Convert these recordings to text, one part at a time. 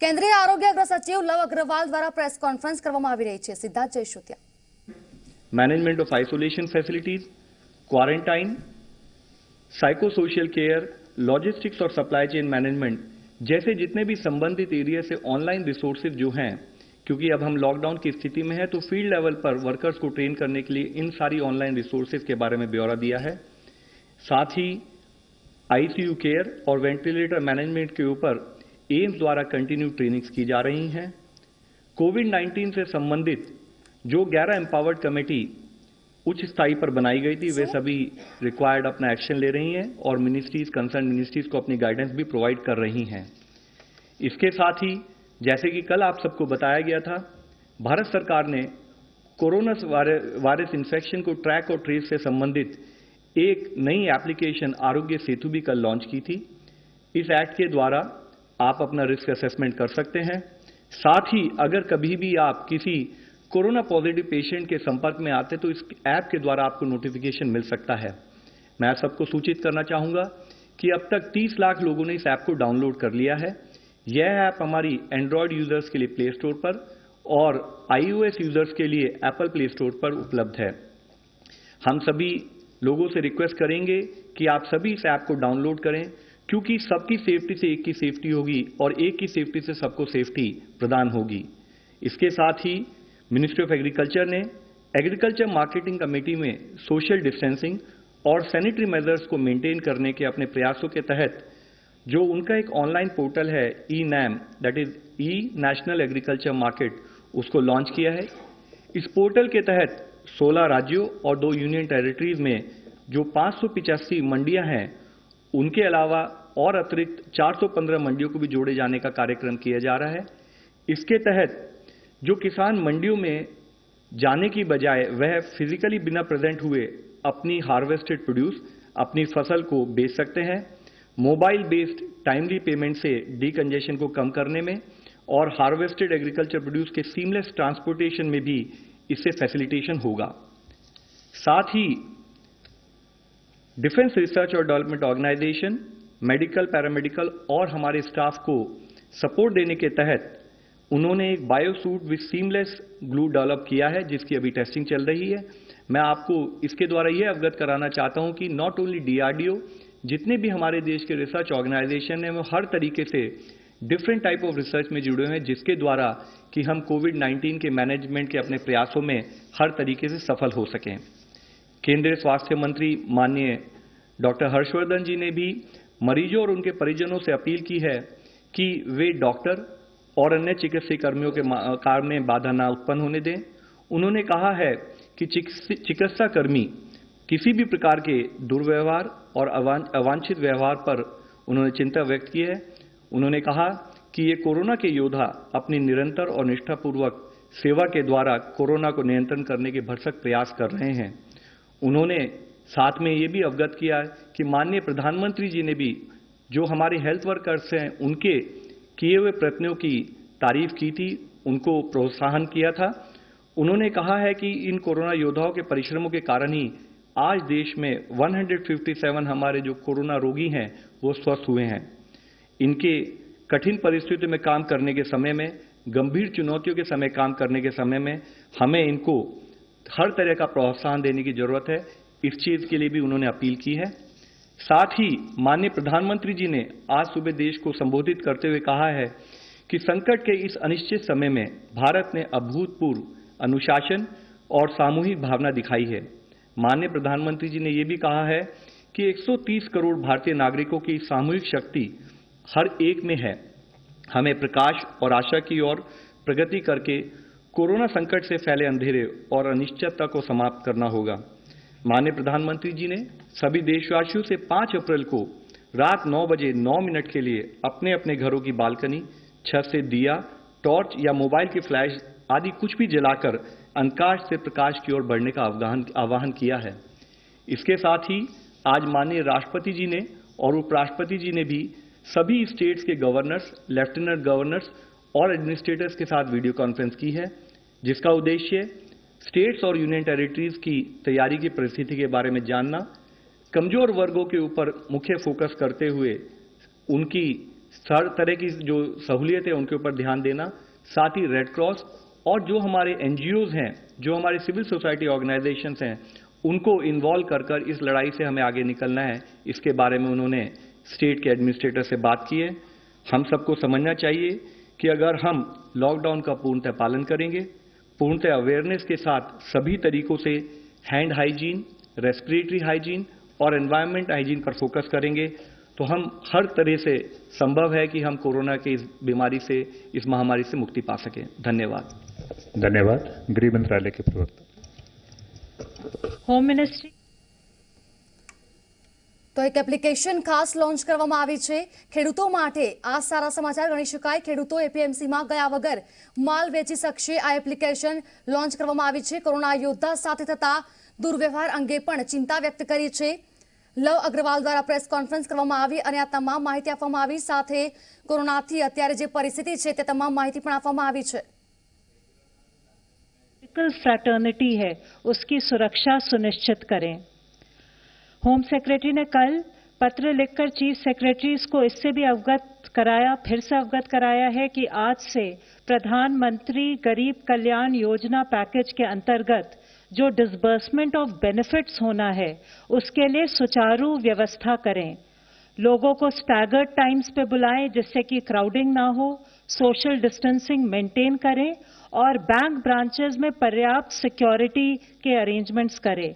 केंद्रीय आरोग्य अग्र सचिव लव अग्रवाल द्वारा प्रेस कॉन्फ्रेंस कर આવી રહી management of isolation facilities quarantine isolation care logistics और सप्लाई चेन मैनेजमेंट जैसे जितने भी संबंधित एरिया से ऑनलाइन रिसोर्सेज जो हैं क्योंकि अब हम लॉकडाउन की स्थिति में हैं तो फील्ड लेवल पर वर्कर्स को ट्रेन करने के लिए इन सारी ऑनलाइन रिसोर्सेज के बारे में ब्यौरा दिया है साथ ही आईसीयू केयर और वेंटिलेटर मैनेजमेंट के ऊपर एम्स द्वारा कंटिन्यू ट्रेनिंग्स की जा रही हैं कोविड 19 से संबंधित जो 11 एम्पावर्ड कमेटी उच्च स्थाई पर बनाई गई थी वे सभी रिक्वायर्ड अपना एक्शन ले रही हैं और मिनिस्ट्रीज कंसर्न मिनिस्ट्रीज को अपनी गाइडेंस भी प्रोवाइड कर रही हैं इसके साथ ही जैसे कि कल आप सबको बताया गया था भारत सरकार ने कोरोना वायरस इन्फेक्शन को ट्रैक और ट्रेस से संबंधित एक नई एप्लीकेशन आरोग्य सेतु भी कल लॉन्च की थी इस एक्ट के द्वारा आप अपना रिस्क असेसमेंट कर सकते हैं साथ ही अगर कभी भी आप किसी कोरोना पॉजिटिव पेशेंट के संपर्क में आते तो इस ऐप के द्वारा आपको नोटिफिकेशन मिल सकता है मैं सबको सूचित करना चाहूंगा कि अब तक 30 लाख लोगों ने इस ऐप को डाउनलोड कर लिया है यह ऐप हमारी एंड्रॉयड यूजर्स के लिए प्ले स्टोर पर और आईओएस यूजर्स के लिए एप्पल प्ले स्टोर पर उपलब्ध है हम सभी लोगों से रिक्वेस्ट करेंगे कि आप सभी इस ऐप को डाउनलोड करें क्योंकि सबकी सेफ्टी से एक की सेफ्टी होगी और एक की सेफ्टी से सबको सेफ्टी प्रदान होगी इसके साथ ही मिनिस्ट्री ऑफ एग्रीकल्चर ने एग्रीकल्चर मार्केटिंग कमेटी में सोशल डिस्टेंसिंग और सैनिटरी मेजर्स को मेंटेन करने के अपने प्रयासों के तहत जो उनका एक ऑनलाइन पोर्टल है e NAM that is e national agriculture market उसको लॉन्च किया है इस पोर्टल के तहत 16 राज्यों और दो यूनियन टेरिटरीज में जो पाँच मंडियां हैं उनके अलावा और अतिरिक्त 415 मंडियों को भी जोड़े जाने का कार्यक्रम किया जा रहा है इसके तहत जो किसान मंडियों में जाने की बजाय वह फिजिकली बिना प्रेजेंट हुए अपनी हार्वेस्टेड प्रोड्यूस अपनी फसल को बेच सकते हैं मोबाइल बेस्ड टाइमली पेमेंट से डीकंजेशन को कम करने में और हार्वेस्टेड एग्रीकल्चर प्रोड्यूस के सीमलेस ट्रांसपोर्टेशन में भी इससे फैसिलिटेशन होगा साथ ही डिफेंस रिसर्च और डेवलपमेंट ऑर्गेनाइजेशन मेडिकल पैरामेडिकल और हमारे स्टाफ को सपोर्ट देने के तहत उन्होंने एक biosuit with seamless glue develop किया है जिसकी अभी टेस्टिंग चल रही है मैं आपको इसके द्वारा यह अवगत कराना चाहता हूं कि नॉट ओनली डीआरडीओ जितने भी हमारे देश के रिसर्च ऑर्गेनाइजेशन हैं वो हर तरीके से डिफरेंट टाइप ऑफ रिसर्च में जुड़े हुए हैं जिसके द्वारा कि हम कोविड 19 के मैनेजमेंट के अपने प्रयासों में हर तरीके से सफल हो सकें केंद्रीय स्वास्थ्य मंत्री माननीय डॉक्टर हर्षवर्धन जी ने भी मरीजों और उनके परिजनों से अपील की है कि वे डॉक्टर और अन्य चिकित्सीय कर्मियों के कार में बाधा ना उत्पन्न होने दें उन्होंने कहा है कि चिकित्सा कर्मी किसी भी प्रकार के दुर्व्यवहार और अवांछित व्यवहार पर उन्होंने चिंता व्यक्त की है उन्होंने कहा कि ये कोरोना के योद्धा अपनी निरंतर और निष्ठापूर्वक सेवा के द्वारा कोरोना को नियंत्रण करने के भरसक प्रयास कर रहे हैं उन्होंने साथ में ये भी अवगत किया है कि माननीय प्रधानमंत्री जी ने भी जो हमारे हेल्थ वर्कर्स हैं उनके किए हुए प्रयत्नों की तारीफ की थी उनको प्रोत्साहन किया था उन्होंने कहा है कि इन कोरोना योद्धाओं के परिश्रमों के कारण ही आज देश में 157 हमारे जो कोरोना रोगी हैं वो स्वस्थ हुए हैं इनके कठिन परिस्थितियों में काम करने के समय में गंभीर चुनौतियों के समय काम करने के समय में हमें इनको हर तरह का प्रोत्साहन देने की जरूरत है इस चीज़ के लिए भी उन्होंने अपील की है साथ ही माननीय प्रधानमंत्री जी ने आज सुबह देश को संबोधित करते हुए कहा है कि संकट के इस अनिश्चित समय में भारत ने अभूतपूर्व अनुशासन और सामूहिक भावना दिखाई है माननीय प्रधानमंत्री जी ने यह भी कहा है कि 130 करोड़ भारतीय नागरिकों की सामूहिक शक्ति हर एक में है हमें प्रकाश और आशा की ओर प्रगति करके कोरोना संकट से फैले अंधेरे और अनिश्चितता को समाप्त करना होगा माननीय प्रधानमंत्री जी ने सभी देशवासियों से 5 अप्रैल को रात 9 बजे 9 मिनट के लिए अपने अपने घरों की बालकनी छत से दिया टॉर्च या मोबाइल की फ्लैश आदि कुछ भी जलाकर अंकाश से प्रकाश की ओर बढ़ने का आह्वान किया है इसके साथ ही आज माननीय राष्ट्रपति जी ने और उपराष्ट्रपति जी ने भी सभी स्टेट्स के गवर्नर्स लेफ्टिनेंट गवर्नर्स और एडमिनिस्ट्रेटर्स के साथ वीडियो कॉन्फ्रेंस की है जिसका उद्देश्य स्टेट्स और यूनियन टेरिटरीज की तैयारी की परिस्थिति के बारे में जानना कमजोर वर्गों के ऊपर मुख्य फोकस करते हुए उनकी हर तरह की जो सहूलियत है उनके ऊपर ध्यान देना साथ ही रेड क्रॉस और जो हमारे एनजीओज हैं जो हमारे सिविल सोसाइटी ऑर्गेनाइजेशन हैं उनको इन्वॉल्व कर कर इस लड़ाई से हमें आगे निकलना है इसके बारे में उन्होंने स्टेट के एडमिनिस्ट्रेटर से बात की है हम सबको समझना चाहिए कि अगर हम लॉकडाउन का पूर्णतः पालन करेंगे पूर्णतः अवेयरनेस के साथ सभी तरीकों से हैंड हाइजीन रेस्पिरेटरी हाइजीन और एनवायरमेंट हाइजीन पर फोकस करेंगे तो हम हर तरह से संभव है कि हम कोरोना के इस बीमारी से इस महामारी से मुक्ति पा सकें धन्यवाद धन्यवाद गृह मंत्रालय के प्रवक्ता होम मिनिस्ट्री તો એક એપ્લિકેશન ખાસ લોન્ચ કરવામાં આવી છે ખેડૂતો માટે આ સારા સમાચાર ગણી શકાય ખેડૂતો એપીએમસી માં ગયા વગર માલ વેચી શકશે આ એપ્લિકેશન લોન્ચ કરવામાં આવી છે કોરોના યોદ્ધા સાથે થતા દુર્વ્યવહાર અંગે પણ ચિંતા વ્યક્ત કરી છે લવ અગ્રવાલ દ્વારા પ્રેસ કોન્ફરન્સ કરવામાં આવી અને આ તમામ માહિતી આપવા માં આવી સાથે કોરોનાથી અત્યારે જે પરિસ્થિતિ છે તે તમામ માહિતી પણ આપવા આવી છે સિકલ સટરનિટી હે તેની સુરક્ષા સુનિશ્ચિત કરે होम सेक्रेटरी ने कल पत्र लिखकर चीफ सेक्रेटरीज को इससे भी अवगत कराया फिर से अवगत कराया है कि आज से प्रधानमंत्री गरीब कल्याण योजना पैकेज के अंतर्गत जो डिसबर्समेंट ऑफ बेनिफिट्स होना है उसके लिए सुचारू व्यवस्था करें लोगों को स्टैगर्ड टाइम्स पे बुलाएं जिससे कि क्राउडिंग ना हो सोशल डिस्टेंसिंग मेंटेन करें और बैंक ब्रांचेज में पर्याप्त सिक्योरिटी के अरेंजमेंट्स करें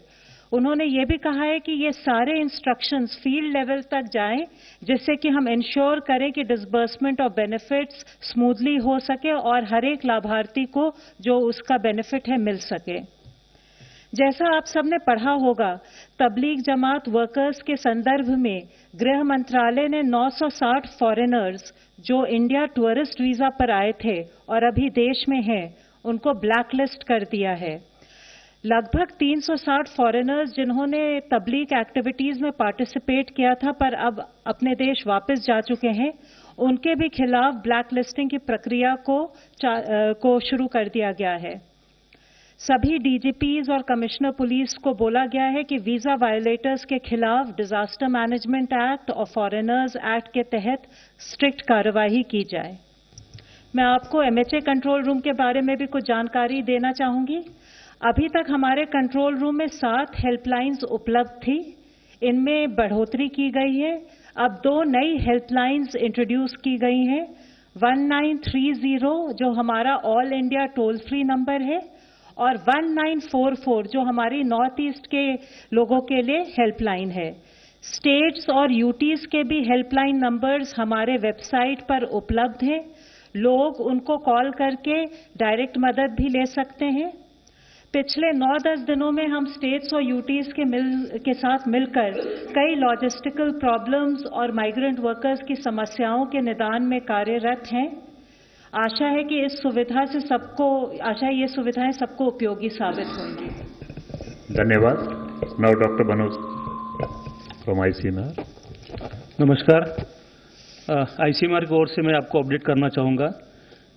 उन्होंने ये भी कहा है कि ये सारे इंस्ट्रक्शंस फील्ड लेवल तक जाएं जिससे कि हम इंश्योर करें कि डिसबर्समेंट ऑफ बेनिफिट्स स्मूथली हो सके और हर एक लाभार्थी को जो उसका बेनिफिट है मिल सके जैसा आप सबने पढ़ा होगा तबलीग जमात वर्कर्स के संदर्भ में गृह मंत्रालय ने 960 फॉरेनर्स जो इंडिया टूरिस्ट वीज़ा पर आए थे और अभी देश में हैं उनको ब्लैकलिस्ट कर दिया है लगभग 360 फॉरेनर्स जिन्होंने तबलीग एक्टिविटीज में पार्टिसिपेट किया था पर अब अपने देश वापस जा चुके हैं उनके भी खिलाफ ब्लैक लिस्टिंग की प्रक्रिया को आ, को शुरू कर दिया गया है सभी डीजीपीज और कमिश्नर पुलिस को बोला गया है कि वीजा वायोलेटर्स के खिलाफ डिजास्टर मैनेजमेंट एक्ट और फॉरेनर्स एक्ट के तहत स्ट्रिक्ट कार्रवाई की जाए मैं आपको एमएचए कंट्रोल रूम के बारे में भी कुछ जानकारी देना चाहूंगी अभी तक हमारे कंट्रोल रूम में सात हेल्पलाइंस उपलब्ध थी इनमें बढ़ोतरी की गई है अब दो नई हेल्पलाइंस इंट्रोड्यूस की गई हैं 1930 जो हमारा all India toll free number है और 1944 जो हमारी नॉर्थ ईस्ट के लोगों के लिए हेल्पलाइन है स्टेट्स और यूटीज के भी हेल्पलाइन नंबर्स हमारे वेबसाइट पर उपलब्ध हैं लोग उनको कॉल करके डायरेक्ट मदद भी ले सकते हैं पिछले 9-10 दिनों में हम स्टेट्स और यूटीज के मिल के साथ मिलकर कई लॉजिस्टिकल प्रॉब्लम्स और माइग्रेंट वर्कर्स की समस्याओं के निदान में कार्यरत हैं आशा है कि इस सुविधा से सबको आशा है ये सुविधाएं सबको उपयोगी साबित होंगी धन्यवाद now doctor Manoj from ICMR नमस्कार आईसीएमआर की ओर से मैं आपको अपडेट करना चाहूँगा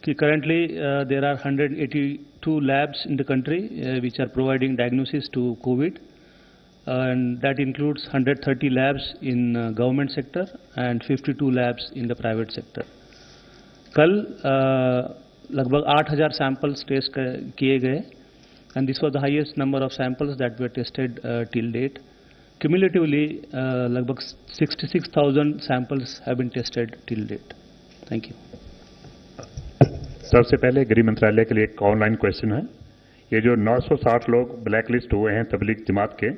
कि currently there are 180 two labs in the country uh, which are providing diagnosis to COVID and that includes 130 labs in uh, government sector and 52 labs in the private sector. Kal, lagbag 8000 samples test kiye and this was the highest number of samples that were tested uh, till date. Cumulatively, uh, 66,000 samples have been tested till date. Thank you. सबसे पहले गृह मंत्रालय के लिए एक online question है ये जो 960 लोग ब्लैक लिस्ट हुए हैं तबलीग जमात के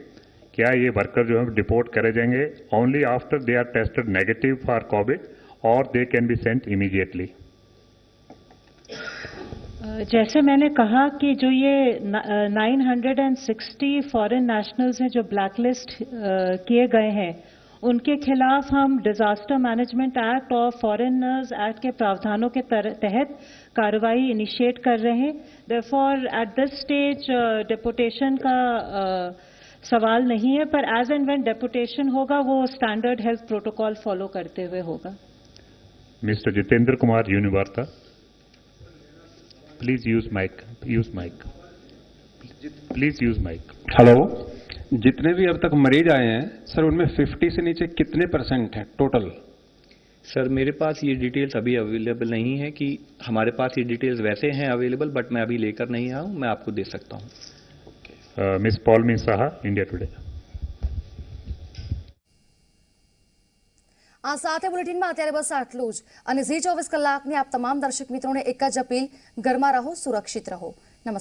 क्या ये वर्कर जो है डिपोर्ट करे जाएंगे only after they are tested negative for COVID और they can be sent immediately जैसे मैंने कहा कि जो ये 960 फॉरेन नेशनल्स हैं जो ब्लैकलिस्ट किए गए हैं उनके खिलाफ हम डिजास्टर मैनेजमेंट एक्ट और फॉरेनर्स एक्ट के प्रावधानों के तहत कार्रवाई इनिशिएट कर रहे हैं therefore at this stage deputation का uh, सवाल नहीं है पर एज एंड वेन डेपुटेशन होगा वो स्टैंडर्ड हेल्थ प्रोटोकॉल फॉलो करते हुए होगा mister Jitendra Kumar Univarta please use mic use mic please use mic hello जितने भी अब तक मरीज आए हैं सर उनमें 50 से नीचे कितने परसेंट हैं टोटल सर मेरे पास ये डिटेल्स अभी अवेलेबल नहीं है कि हमारे पास ये डिटेल्स वैसे हैं अवेलेबल बट मैं अभी लेकर नहीं आया हूँ मैं आपको दे सकता हूँ miss Paul miss Saha India Today આ સાથે बुलेटिन में अत्यार बस आटलूज चौबीस कलाक ने आप तमाम दर्शक मित्रों ने એક अपील અપીલ ઘરમાં રહો સુરક્ષિત રહો